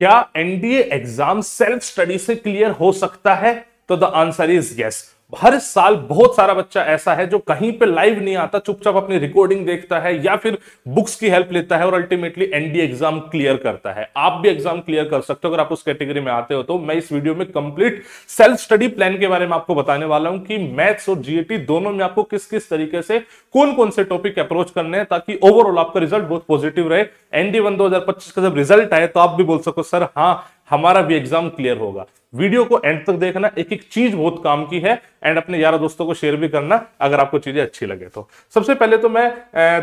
क्या NDA exam self study से clear हो सकता है तो द आंसर इज यस हर साल बहुत सारा बच्चा ऐसा है जो कहीं पे लाइव नहीं आता चुपचाप अपनी रिकॉर्डिंग देखता है या फिर बुक्स की हेल्प लेता है और अल्टीमेटली एनडी एग्जाम क्लियर करता है आप भी एग्जाम क्लियर कर सकते हो अगर आप उस कैटेगरी में आते हो तो मैं इस वीडियो में कंप्लीट सेल्फ स्टडी प्लान के बारे में आपको बताने वाला हूं कि मैथ्स और जीएटी e दोनों में आपको किस किस तरीके से कौन कौन से टॉपिक अप्रोच करने हैं ताकि ओवरऑल आपका रिजल्ट बहुत पॉजिटिव रहे एनडी वन दो का जब रिजल्ट आए तो आप भी बोल सको सर हाँ हमारा भी एग्जाम क्लियर होगा वीडियो को एंड तक देखना एक एक चीज बहुत काम की है एंड अपने यार दोस्तों को शेयर भी करना अगर आपको चीजें अच्छी लगे तो सबसे पहले तो मैं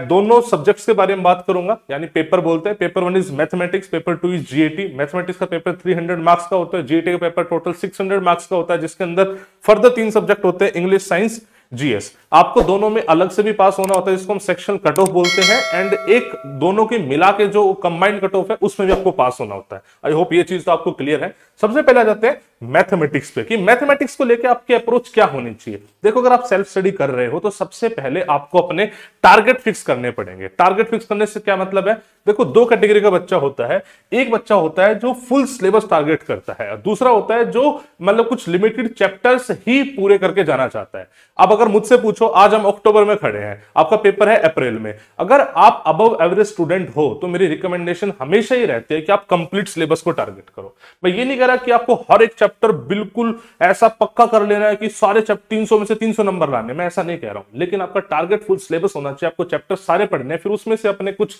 दोनों सब्जेक्ट्स के बारे में बात करूंगा यानी पेपर बोलते हैं paper one is mathematics paper two is GAT mathematics का पेपर 300 मार्क्स का होता है जीएटी का पेपर टोटल 600 मार्क्स का होता है जिसके अंदर फर्दर तीन सब्जेक्ट होते हैं इंग्लिश साइंस जीएस आपको दोनों में अलग से भी पास होना होता है जिसको हम सेक्शन कट ऑफ बोलते हैं एंड एक दोनों के मिला के जो कंबाइंड कट ऑफ है उसमें भी आपको पास होना होता है आई होप ये चीज तो आपको क्लियर है सबसे पहले आ जाते हैं मैथमेटिक्स पे कि मैथमेटिक्स को लेके आपकी अप्रोच क्या होनी चाहिए देखो अगर आप सेल्फ स्टडी कर रहे हो तो सबसे पहले आपको अपने टारगेट फिक्स करने पड़ेंगे टारगेट फिक्स करने से क्या मतलब है देखो दो कैटेगरी का बच्चा होता है एक बच्चा होता है जो फुल सिलेबस टारगेट करता है दूसरा होता है जो मतलब कुछ लिमिटेड चैप्टर्स ही पूरे करके जाना चाहता है अब अगर अगर मुझसे पूछो आज हम अक्टूबर में खड़े हैं आपका पेपर है अप्रैल में अगर आप अबव एवरेज स्टूडेंट हो तो मेरी रिकमेंडेशन हमेशा ही रहती है कि आप कंप्लीट सिलेबस को टारगेट करो मैं ये नहीं कह रहा कि आपको हर एक चैप्टर बिल्कुल ऐसा पक्का कर लेना है कि सारे तीन सौ में से तीन नंबर लाने मैं ऐसा नहीं कह रहा हूं लेकिन आपका टारगेट फुल सिलेबस होना चाहिए आपको चैप्टर सारे पढ़ने फिर उसमें से अपने कुछ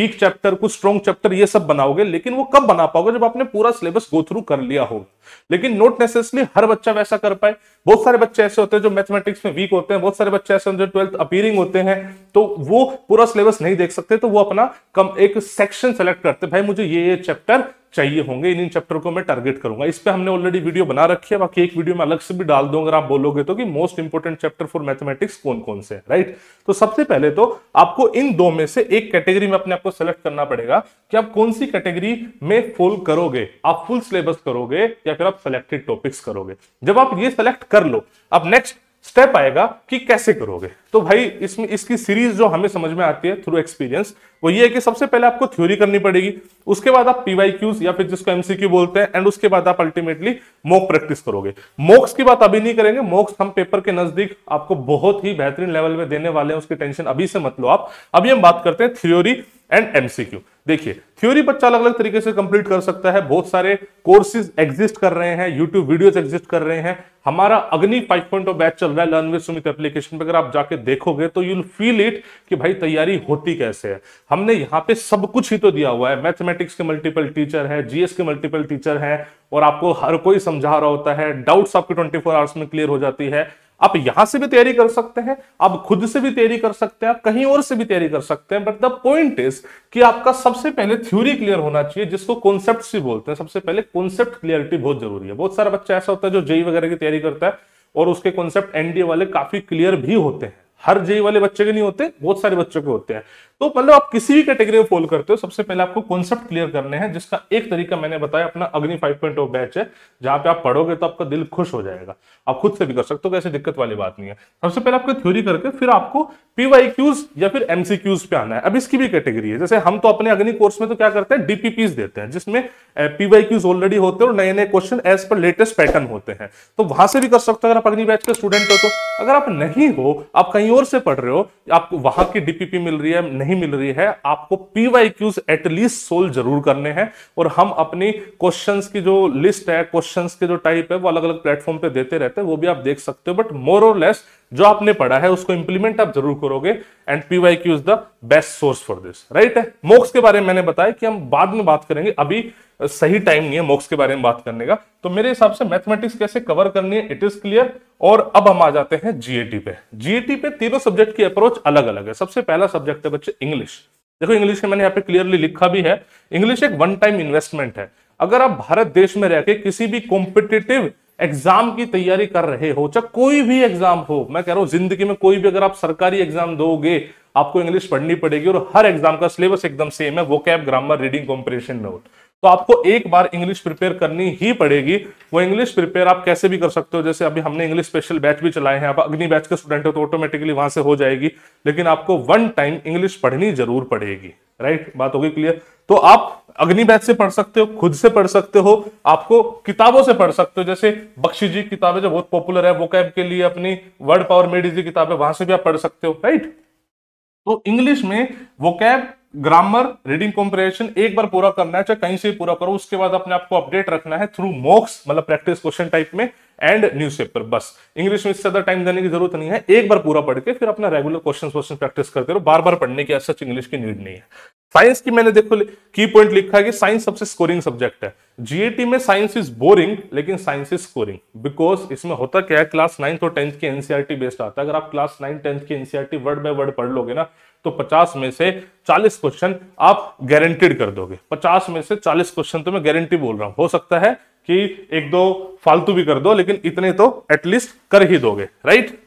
वीक चैप्टर कुछ स्ट्रॉन्ग चैप्टर ये सब बनाओगे लेकिन वो कब बना पाओगे जब आपने पूरा सिलेबस गो थ्रू कर लिया होगा लेकिन नोट नेसेसरी हर बच्चा वैसा कर पाए बहुत सारे बच्चे ऐसे होते हैं जो मैथमेटिक्स में वीक होते हैं बहुत सारे बच्चे ऐसे जो ट्वेल्थ अपीयरिंग होते हैं तो वो पूरा सिलेबस नहीं देख सकते तो वो अपना कम एक सेक्शन सेलेक्ट करते भाई मुझे ये ये चैप्टर चाहिए होंगे इन इन चैप्टर को मैं टारगेट करूंगा इस पर हमने ऑलरेडी वीडियो बना रखी है बाकी एक वीडियो में अलग से भी डाल दूंगा आप बोलोगे तो कि most important chapter for mathematics कौन कौन से राइट तो सबसे पहले तो आपको इन दो में से एक कैटेगरी में अपने आपको सेलेक्ट करना पड़ेगा कि आप कौन सी कैटेगरी में फुल करोगे आप फुल सिलेबस करोगे या फिर आप सेलेक्टेड टॉपिक्स करोगे जब आप ये सिलेक्ट कर लो अब नेक्स्ट स्टेप आएगा कि कैसे करोगे तो भाई इसमें इसकी सीरीज जो हमें समझ में आती है थ्रू एक्सपीरियंस वो ये है कि सबसे पहले आपको थ्योरी करनी पड़ेगी उसके बाद आप पीवाई क्यूज या फिर जिसको एमसीक्यू बोलते हैं एंड उसके बाद आप अल्टीमेटली मोक प्रैक्टिस करोगे मोक्स की बात अभी नहीं करेंगे मोक्स हम पेपर के नजदीक आपको बहुत ही बेहतरीन लेवल में देने वाले हैं उसकी टेंशन अभी से मत लो आप अभी हम बात करते हैं थ्योरी एंड एमसीक्यू देखिए थ्योरी बच्चा अलग अलग तरीके से कंप्लीट कर सकता है बहुत सारे कोर्सेज एग्जिस्ट कर रहे हैं यूट्यूब वीडियोस एग्जिस्ट कर रहे हैं हमारा अग्नि 5.0 बैच चल रहा है लर्न विद सुमित एप्लीकेशन पर अगर आप जाके देखोगे तो यूल फील इट कि भाई तैयारी होती कैसे है हमने यहाँ पे सब कुछ ही तो दिया हुआ है मैथमेटिक्स के मल्टीपल टीचर है जीएस के मल्टीपल टीचर है और आपको हर कोई समझा रहा होता है डाउट्स आपके ट्वेंटी आवर्स में क्लियर हो जाती है आप यहां से भी तैयारी कर सकते हैं आप खुद से भी तैयारी कर सकते हैं आप कहीं और से भी तैयारी कर सकते हैं बट द पॉइंट इज कि आपका सबसे पहले थ्योरी क्लियर होना चाहिए जिसको कॉन्सेप्ट भी बोलते हैं सबसे पहले कॉन्सेप्ट क्लियरिटी बहुत जरूरी है बहुत सारा बच्चा ऐसा होता है जो जेई e e वगैरह की तैयारी करता है और उसके कॉन्सेप्ट एनडीए वाले काफी क्लियर भी होते हैं हर जेई e वाले बच्चे के नहीं होते बहुत सारे बच्चों के होते हैं तो मतलब आप किसी भी कैटेगरी में फॉल करते हो सबसे पहले आपको कॉन्सेप्ट क्लियर करने हैं जिसका एक तरीका मैंने बताया अपना अग्नि फाइव पॉइंट बैच है जहां पे आप पढ़ोगे तो आपका दिल खुश हो जाएगा आप खुद से भी कर सकते हो तो ऐसी दिक्कत वाली बात नहीं है सबसे पहले आपको थ्योरी करके फिर आपको पीवाई या फिर क्यूज पे आना है अब इसकी भी कैटेगरी है जैसे हम तो अपने अग्नि कोर्स में तो क्या करते हैं डीपीपीज देते हैं जिसमें पीवाई ऑलरेडी होते हैं और नए नए question as per latest pattern होते हैं तो वहां से भी कर सकते हो अगर आप अग्नि बैच के स्टूडेंट हो तो अगर आप नहीं हो आप कहीं और से पढ़ रहे हो आपको वहां की डीपीपी मिल रही है नहीं नहीं मिल रही है आपको पीवाई क्यूज एटलीस्ट सोल्व जरूर करने हैं और हम अपनी क्वेश्चंस की जो लिस्ट है क्वेश्चंस के जो टाइप है वो अलग अलग प्लेटफॉर्म पे देते रहते हैं वो भी आप देख सकते हो बट मोर और लेस जो आपने पढ़ा है उसको इंप्लीमेंट आप जरूर करोगे and PYQ is the best source for this right है मोक्स के बारे में मैंने बताया कि हम बाद में बात करेंगे अभी सही टाइम नहीं है मॉक्स के बारे में बात करने का तो मेरे हिसाब से मैथमेटिक्स कैसे कवर करनी है इट इज क्लियर और अब हम आ जाते हैं जीएटी पे जीएटी पे तीनों सब्जेक्ट की अप्रोच अलग अलग है सबसे पहला सब्जेक्ट है बच्चे इंग्लिश देखो इंग्लिश मैंने यहाँ पे क्लियरली लिखा भी है इंग्लिश एक वन टाइम इन्वेस्टमेंट है अगर आप भारत देश में रहकर किसी भी कॉम्पिटेटिव एग्जाम की तैयारी कर रहे हो चाहे कोई भी एग्जाम हो मैं कह रहा हूं जिंदगी में कोई भी अगर आप सरकारी एग्जाम दोगे आपको इंग्लिश पढ़नी पड़ेगी और हर एग्जाम का सिलेबस एकदम सेम है वो कैप ग्रामर रीडिंग में नोट तो आपको एक बार इंग्लिश प्रिपेयर करनी ही पड़ेगी वो इंग्लिश प्रिपेयर आप कैसे भी कर सकते हो जैसे अभी हमने इंग्लिश स्पेशल बैच भी चलाए हैं आप अग्नि बैच के स्टूडेंट हो तो ऑटोमेटिकली वहां से हो जाएगी लेकिन आपको वन टाइम इंग्लिश पढ़नी जरूर पड़ेगी राइट बात होगी क्लियर तो आप अग्नि बैच से पढ़ सकते हो खुद से पढ़ सकते हो आपको किताबों से पढ़ सकते हो जैसे बख्शी जी किताबें जो बहुत पॉपुलर है वो कैब के लिए अपनी वर्ड पावर मेडिजी किताबें वहां से भी आप पढ़ सकते हो राइट तो इंग्लिश में वो कैब ग्रामर रीडिंग कॉम्प्रिहेशन एक बार पूरा करना है चाहे कहीं से पूरा करो उसके बाद अपने आपको अपडेट रखना है थ्रू मॉक्स मतलब प्रैक्टिस क्वेश्चन टाइप में एंड न्यूज़पेपर बस इंग्लिश में इससे ज्यादा टाइम देने की जरूरत नहीं है एक बार पूरा पढ़ के फिर अपना रेगुलर क्वेश्चन क्वेश्चन प्रैक्टिस करते रहो बार बार पढ़ने की सच इंग्लिश की नीड नहीं है साइंस की मैंने देखो की पॉइंट लिखा है कि साइंस सबसे स्कोरिंग सब्जेक्ट है जीएटी में साइंस इज बोरिंग लेकिन साइंस इज स्कोरिंग बिकॉज इसमें होता क्या है क्लास नाइन्थ और टेंथ के एनसीआरटी बेस्ड आता है अगर आप क्लास नाइन टेंथ के एनसीआरटी वर्ड बाय वर्ड पढ़ लोगे ना तो 50 में से 40 क्वेश्चन आप गारंटीड कर दोगे 50 में से 40 क्वेश्चन तो मैं गारंटी बोल रहा हूं हो सकता है कि एक दो फालतू भी कर दो लेकिन इतने तो एटलीस्ट कर ही दोगे राइट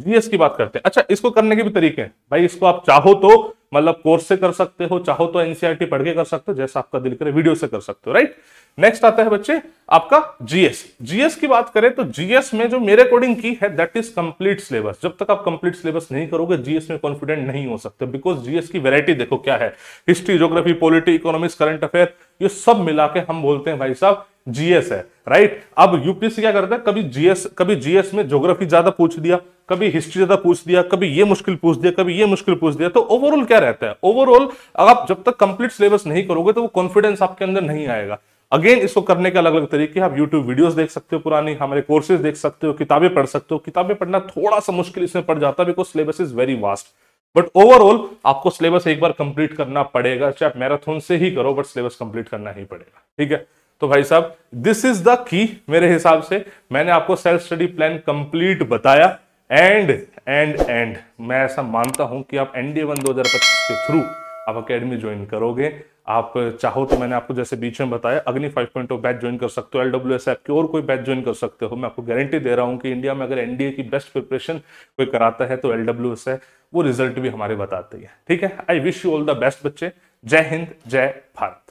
जीएस की बात करते हैं अच्छा इसको करने के भी तरीके हैं भाई इसको आप चाहो तो मतलब कोर्स से कर सकते हो चाहो तो एनसीआरटी e पढ़ के कर सकते हो जैसा आपका दिल करे वीडियो से कर सकते हो राइट नेक्स्ट आता है बच्चे आपका जीएस जीएस की बात करें तो जीएस में जो मेरे अकॉर्डिंग की है दैट इज कंप्लीट सिलेबस जब तक आप कंप्लीट सिलेबस नहीं करोगे जीएस में कॉन्फिडेंट नहीं हो सकते बिकॉज जीएस की वेरायटी देखो क्या है history geography polity economics current affair ये सब मिला के हम बोलते हैं भाई साहब जीएस है राइट अब यूपीएससी क्या करता है कभी जीएस कभी जीएस में ज्योग्राफी ज्यादा पूछ दिया कभी हिस्ट्री ज्यादा पूछ दिया कभी ये मुश्किल पूछ दिया कभी ये मुश्किल पूछ दिया तो ओवरऑल क्या रहता है ओवरऑल अगर आप जब तक कंप्लीट सिलेबस नहीं करोगे तो वो कॉन्फिडेंस आपके अंदर नहीं आएगा अगेन इसको करने के अलग अलग तरीके आप यूट्यूब वीडियोस देख सकते हो पुरानी हमारे कोर्सेज देख सकते हो किताबें पढ़ सकते हो किताबें पढ़ना थोड़ा सा मुश्किल इसमें पड़ जाता है because syllabus is very vast but overall आपको सिलेबस एक बार कंप्लीट करना पड़ेगा चाहे आप मैराथन से ही करो बट सिलेबस कंप्लीट करना ही पड़ेगा ठीक है तो भाई साहब दिस इज द की मेरे हिसाब से मैंने आपको सेल्फ स्टडी प्लान कंप्लीट बताया एंड एंड एंड मैं ऐसा मानता हूं कि आप एनडीए वन दो के थ्रू आप अकेडमी ज्वाइन करोगे आप चाहो तो मैंने आपको जैसे बीच में बताया अग्नि 5.0 पॉइंट बैच ज्वाइन कर सकते हो एल डब्ल्यू एस ऐप की और कोई बैच ज्वाइन कर सकते हो मैं आपको गारंटी दे रहा हूं कि इंडिया में अगर एनडीए की बेस्ट प्रिपरेशन कोई कराता है तो एल डब्ल्यू एस है वो रिजल्ट भी हमारे बताते हैं ठीक है I wish you all the best बच्चे जय हिंद जय भारत